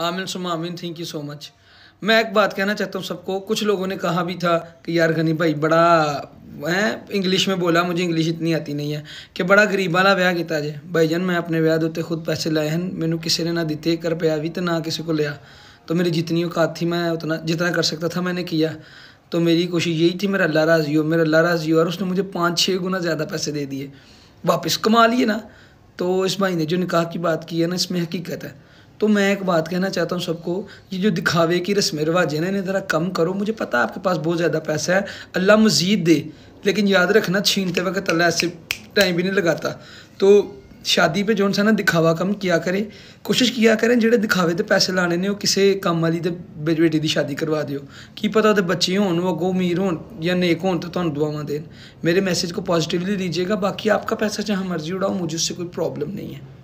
आमिन सुमा आमिन thank you so much मैं एक बात कहना चाहता हूँ सबको कुछ लोगों ने कहा भी था कि यार गनी भाई बड़ा हैं इंग्लिश में बोला मुझे इंग्लिश इतनी आती नहीं है कि बड़ा गरीब वाला ब्याह किया जे भाई जन मैं अपने ब्याह उत्ते खुद पैसे लाए हैं मैंने किसी ने ना दिते एक रुपया भी तो ना किसी को लिया तो मेरी जितनी औकात थी मैं उतना जितना कर सकता था मैंने किया तो मेरी कोशिश यही थी मेरा अल्लाह राजी हो मेरा अल्लाह राजी हो और उसने मुझे पाँच छः गुना ज़्यादा पैसे दे दिए वापस कमा लिए ना तो इस भाई ने जो निकाह की बात की है ना इसमें हकीकत है तो मैं एक बात कहना चाहता हूँ सबको ये जो दिखावे की रस्म रवाज है ना इन्हें ज़रा कम करो मुझे पता आपके पास बहुत ज़्यादा पैसा है अल्लाह मजीद दे लेकिन याद रखना छीनते वक्त अल्लाह ऐसे टाइम भी नहीं लगाता तो शादी पे जो सा ना दिखावा कम किया करें कोशिश किया करें जेह्ड़े दिखावे तो पैसे लाने ने किसी काम कम्म आह्ली ते बेटी की शादी करवा देओ की पता ओह्दे बच्चे होन ओह् अमीर होन या नेक हो तो तुहानूं देन मेरे मैसेज को पॉजिटिवली लीजिएगा बाकी आपका पैसा जहाँ मर्जी उड़ाओ मुझे उससे कोई प्रॉब्लम नहीं है